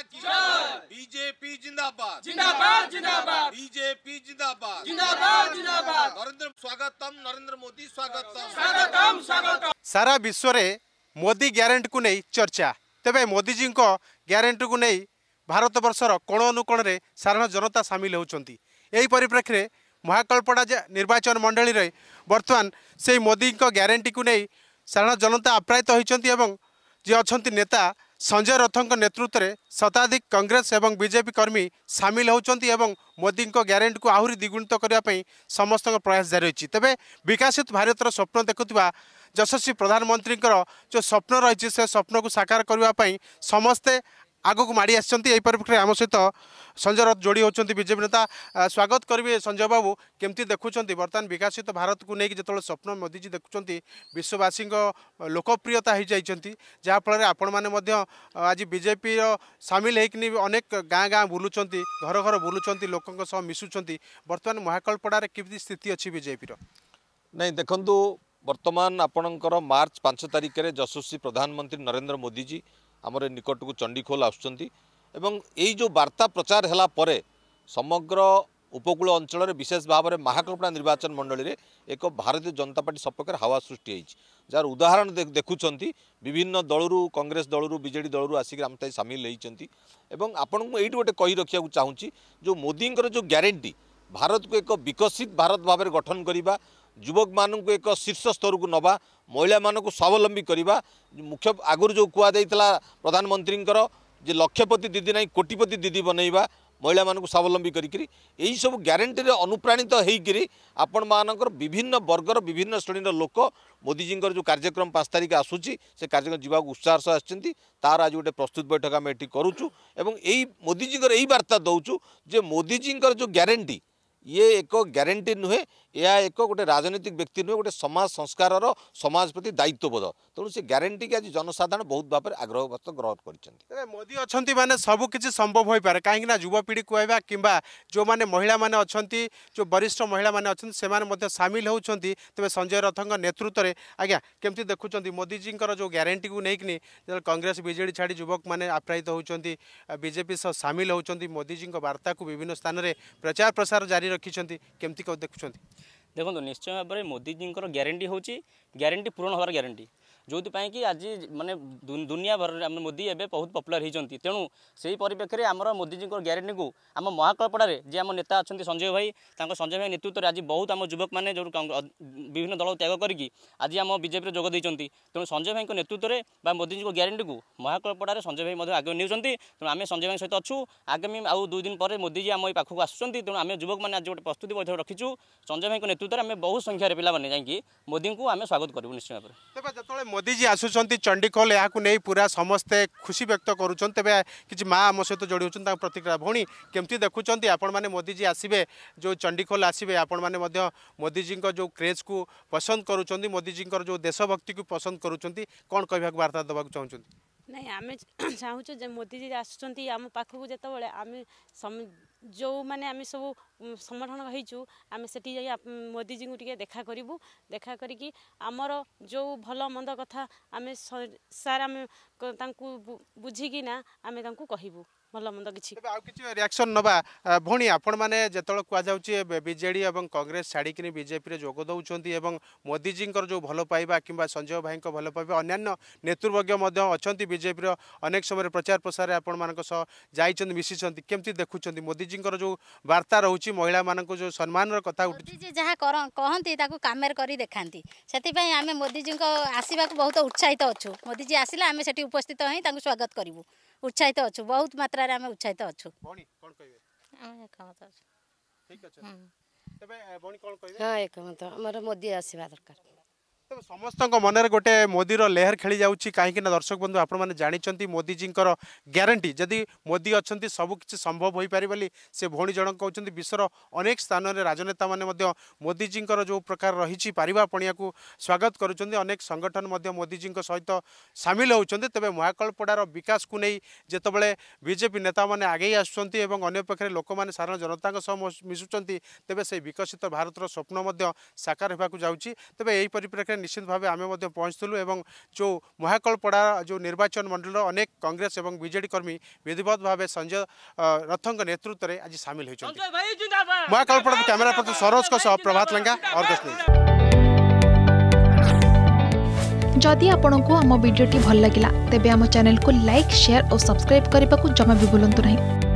सारा विश्व रे मोदी को नै चर्चा तबे मोदी जी को ग्यारंटी को अनुकोण रे साधारण जनता सामल हुन्छ परिप्रेक्षा महाकालपडा निर्वाचन मोदी बर्तमान ग्यारंटी को नै साधारण जनता एवं जे अछंती नेता सञ्जय रथको नेतृत्वले शताधिक कङ्ग्रेस ए बिजेपी कर्मी सामल हो मोदी ग्यारेन्टीको आह्र द्विगुणित गर्न समस्त प्रयास जारी रहेछ तेह्र बिकशित भारत र स्वप्न देख्दा जसस्वी प्रधानमन्त्रीको जो स्वप्नु सप्नको साकारको समस्ते आगु माडिआसि यही परिप्रक्षी आमसहित सञ्जय रत बीजेपी नेता स्वागत संजय बाबू केमती बाबु के बर्तन विकासित भारत को कुरा स्वप् मोदीजी देखुन्छ विश्ववासी लोकप्रियता है जाइन्छ जाफै आपण मि विजेपि सामल होइक अनेक गाँ गाँ बुलु घर घर बुलुङ लोकसँग मिसुन्छ बर्तन महाकालपडा केति अस्ति बिजेपी र नै देखु बर्तमान आपण्ड मर्च पाँच तारिखेर जसोस् प्रधानमन्त्री नरेन्द्र जी ଆମର ନିକଟକୁ ଚଣ୍ଡିଖୋଲ ଆସୁଛନ୍ତି ଏବଂ ଏଇ ଯେଉଁ ବାର୍ତ୍ତା ପ୍ରଚାର ହେଲା ପରେ ସମଗ୍ର ଉପକୂଳ ଅଞ୍ଚଳରେ ବିଶେଷ ଭାବରେ ମହାକଳ୍ପନା ନିର୍ବାଚନ ମଣ୍ଡଳୀରେ ଏକ ଭାରତୀୟ ଜନତା ପାର୍ଟି ସପକ୍ଷରେ ହାୱା ସୃଷ୍ଟି ହୋଇଛି ଯାହାର ଉଦାହରଣ ଦେଖୁଛନ୍ତି ବିଭିନ୍ନ ଦଳରୁ କଂଗ୍ରେସ ଦଳରୁ ବିଜେଡ଼ି ଦଳରୁ ଆସିକି ଆମେ ତାଇ ସାମିଲ ହୋଇଛନ୍ତି ଏବଂ ଆପଣଙ୍କୁ ମୁଁ ଏଇଠି ଗୋଟେ କହି ରଖିବାକୁ ଚାହୁଁଛି ଯେଉଁ ମୋଦିଙ୍କର ଯେଉଁ ଗ୍ୟାରେଣ୍ଟି ଭାରତକୁ ଏକ ବିକଶିତ ଭାରତ ଭାବରେ ଗଠନ କରିବା युवक म एक शीर्ष स्तर को नवा महिला म स्वलम्बी गर् मुख्य आगरू जो कुरा प्रधानमन्त्रीको जे लक्षपति दिदी नै कोटिपति दिदी बनैवा महिला म स्वलम्बी गरिक यही सबै ग्यारेन्टी अनुप्राणित हुन विभिन्न वर्ग र विभिन्न श्रेणी र लोक मोदीजीको जो कार्यक्रम पाँच तारिख से कार्यक्रम आसुक्रम जुवा उत्साहस आज गएर प्रस्तुत बैठक आम एउछु ए मोदीजी यही वार्ता देउछु ज मोदीजीको जो ग्यारेन्टी ଇଏ ଏକ ଗ୍ୟାରେଣ୍ଟି ନୁହେଁ ଏହା ଏକ ଗୋଟେ ରାଜନୈତିକ ବ୍ୟକ୍ତି ନୁହେଁ ଗୋଟେ ସମାଜ ସଂସ୍କାରର ସମାଜ ପ୍ରତି ଦାୟିତ୍ୱବୋଧ ତେଣୁ ସେ ଗ୍ୟାରେଣ୍ଟିକି ଆଜି ଜନସାଧାରଣ ବହୁତ ଭାବରେ ଆଗ୍ରହ ବ୍ୟସ୍ତ ଗ୍ରହଣ କରିଛନ୍ତି ମୋଦି ଅଛନ୍ତି ମାନେ ସବୁକିଛି ସମ୍ଭବ ହୋଇପାରେ କାହିଁକିନା ଯୁବପିଢ଼ି କୁହାଇବା କିମ୍ବା ଯେଉଁମାନେ ମହିଳାମାନେ ଅଛନ୍ତି ଯେଉଁ ବରିଷ୍ଠ ମହିଳାମାନେ ଅଛନ୍ତି ସେମାନେ ମଧ୍ୟ ସାମିଲ ହେଉଛନ୍ତି ତେବେ ସଞ୍ଜୟ ରଥଙ୍କ ନେତୃତ୍ୱରେ ଆଜ୍ଞା କେମିତି ଦେଖୁଛନ୍ତି ମୋଦିଜୀଙ୍କର ଯେଉଁ ଗ୍ୟାରେଣ୍ଟିକୁ ନେଇକିନି ଯେତେବେଳେ କଂଗ୍ରେସ ବିଜେଡ଼ି ଛାଡ଼ି ଯୁବକମାନେ ଆପ୍ରାହିତ ହେଉଛନ୍ତି ବିଜେପି ସହ ସାମିଲ ହେଉଛନ୍ତି ମୋଦିଜୀଙ୍କ ବାର୍ତ୍ତାକୁ ବିଭିନ୍ନ ସ୍ଥାନରେ ପ୍ରଚାର ପ୍ରସାର ଜାରି ଜାରି ରଖିଛନ୍ତି କେମିତି ଦେଖୁଛନ୍ତି ଦେଖନ୍ତୁ ନିଶ୍ଚୟ ଭାବରେ ମୋଦିଜୀଙ୍କର ଗ୍ୟାରେଣ୍ଟି ହେଉଛି ଗ୍ୟାରେଣ୍ଟି ପୂରଣ ହେବାର ଗ୍ୟାରେଣ୍ଟି ଯେଉଁଥିପାଇଁ କି ଆଜି ମାନେ ଦୁନିଆ ଭରରେ ଆମ ମୋଦି ଏବେ ବହୁତ ପପୁଲାର ହୋଇଛନ୍ତି ତେଣୁ ସେହି ପରିପ୍ରେକ୍ଷୀରେ ଆମର ମୋଦିଜୀଙ୍କର ଗ୍ୟାରେଣ୍ଟିକୁ ଆମ ମହାକଳପଡ଼ାରେ ଯିଏ ଆମ ନେତା ଅଛନ୍ତି ସଞ୍ଜୟ ଭାଇ ତାଙ୍କ ସଞ୍ଜୟ ଭାଇ ନେତୃତ୍ୱରେ ଆଜି ବହୁତ ଆମ ଯୁବକମାନେ ଯେଉଁ ବିଭିନ୍ନ ଦଳ ତ୍ୟାଗ କରିକି ଆଜି ଆମ ବିଜେପିରେ ଯୋଗ ଦେଇଛନ୍ତି ତେଣୁ ସଞ୍ଜୟ ଭାଇଙ୍କ ନେତୃତ୍ୱରେ ବା ମୋଦିଜୀଙ୍କ ଗ୍ୟାରେଣ୍ଟିକୁ ମହାକଳପଡ଼ାରେ ସଞ୍ଜୟ ଭାଇ ମଧ୍ୟ ଆଗକୁ ନେଉଛନ୍ତି ତେଣୁ ଆମେ ସଞ୍ଜୟ ଭାଇଙ୍କ ସହିତ ଅଛୁ ଆଗାମୀ ଆଉ ଦୁଇ ଦିନ ପରେ ମୋଦିଜୀ ଆମ ଏଇ ପାଖକୁ ଆସୁଛନ୍ତି ତେଣୁ ଆମେ ଯୁବକମାନେ ଆଜି ଗୋଟେ ପ୍ରସ୍ତୁତି ବୈଠକ ରଖିଛୁ ସଞ୍ଜୟ ଭାଇଙ୍କ ନେତୃତ୍ୱରେ ଆମେ ବହୁତ ସଂଖ୍ୟାରେ ପିଲାମାନେ ଯାଇକି ମୋଦିଙ୍କୁ ଆମେ ସ୍ୱାଗତ କରିବୁ ନିଶ୍ଚିତ ଭାବରେ ଦେଖ ଯେତେବେଳେ मोदीजी आसु चण्डीखोल यहाँ पूरा समस्ते खुशी व्यक्त गरुन् तपाईँ माँ आम सहित जोडिन्छ त प्रतिक्रिया आपण देखुन्छ मोदी मोदीजी आसि जो चण्डीखोल आसे आपेन्ोदीजीको जो क्रेजको पसन्द गरुन चाहिँ मोदीजीको जो देशभक्ति पसंद करुँच कौन कह वार्ता देवा दबाुन्छ ନାଇଁ ଆମେ ଚାହୁଁଛୁ ଯେ ମୋଦିଜୀ ଆସୁଛନ୍ତି ଆମ ପାଖକୁ ଯେତେବେଳେ ଆମେ ଯେଉଁମାନେ ଆମେ ସବୁ ସମର୍ଥନ ହେଇଛୁ ଆମେ ସେଠି ଯାଇ ମୋଦିଜୀଙ୍କୁ ଟିକେ ଦେଖା କରିବୁ ଦେଖା କରିକି ଆମର ଯେଉଁ ଭଲ ମନ୍ଦ କଥା ଆମେ ସାର୍ ଆମେ ତାଙ୍କୁ ବୁଝିକିନା ଆମେ ତାଙ୍କୁ କହିବୁ भौ आउँछ विजेडि कङ्ग्रेस छाडिक विजेपि जोगद मोदीजीको जो भल पञ्जय भाइको भल पन्य न नेतृवर्ग मध्येपि अनेक समय प्रचार प्रसार आइसिन्छ के मोदीजीको जो वार्ता रहेछ महिला म कथा कमेर्खा मोदीजीको आसि बहुत उत्साहित अछौँ मोदीजी आसि उपस्थित है स्वागत गरौँ ଉତ୍ସାହିତ ଅଛୁ ବହୁତ ମାତ୍ରାରେ ଆମେ ଉତ୍ସାହିତ ଅଛୁ ହଁ ଏକମତ ଆମର ମୋଦି ଆସିବା ଦରକାର ସମସ୍ତଙ୍କ ମନରେ ଗୋଟେ ମୋଦିର ଲେହର ଖେଳି ଯାଉଛି କାହିଁକି ନା ଦର୍ଶକ ବନ୍ଧୁ ଆପଣମାନେ ଜାଣିଛନ୍ତି ମୋଦିଜୀଙ୍କର ଗ୍ୟାରେଣ୍ଟି ଯଦି ମୋଦି ଅଛନ୍ତି ସବୁକିଛି ସମ୍ଭବ ହୋଇପାରିବ ବୋଲି ସେ ଭଉଣୀ ଜଣକ କହୁଛନ୍ତି ବିଶ୍ୱର ଅନେକ ସ୍ଥାନରେ ରାଜନେତାମାନେ ମଧ୍ୟ ମୋଦିଜୀଙ୍କର ଯେଉଁ ପ୍ରକାର ରହିଛି ପାରିବା ପଣିଆକୁ ସ୍ୱାଗତ କରୁଛନ୍ତି ଅନେକ ସଂଗଠନ ମଧ୍ୟ ମୋଦିଜୀଙ୍କ ସହିତ ସାମିଲ ହେଉଛନ୍ତି ତେବେ ମହାକଳ୍ପଡ଼ାର ବିକାଶକୁ ନେଇ ଯେତେବେଳେ ବିଜେପି ନେତାମାନେ ଆଗେଇ ଆସୁଛନ୍ତି ଏବଂ ଅନ୍ୟପକ୍ଷରେ ଲୋକମାନେ ସାଧାରଣ ଜନତାଙ୍କ ସହ ମିଶୁଛନ୍ତି ତେବେ ସେହି ବିକଶିତ ଭାରତର ସ୍ୱପ୍ନ ମଧ୍ୟ ସାକାର ହେବାକୁ ଯାଉଛି ତେବେ ଏହି ପରିପ୍ରେକ୍ଷୀରେ निश्चित भाव आम पहुँचल और जो महाकलपड़ा जो निर्वाचन मंडल अनेक कंग्रेस और विजे कर्मी विधिवत भाव संजय रथों नेतृत्व में आज सामिल होती महाकलपड़ा कैमेरा पर्सन सरोज प्रभात लंगा और जदि आपण को आम भिड्टे भल लगा तेब चेल को लाइक सेयार और सब्सक्राइब करने को जमा भी भूलु ना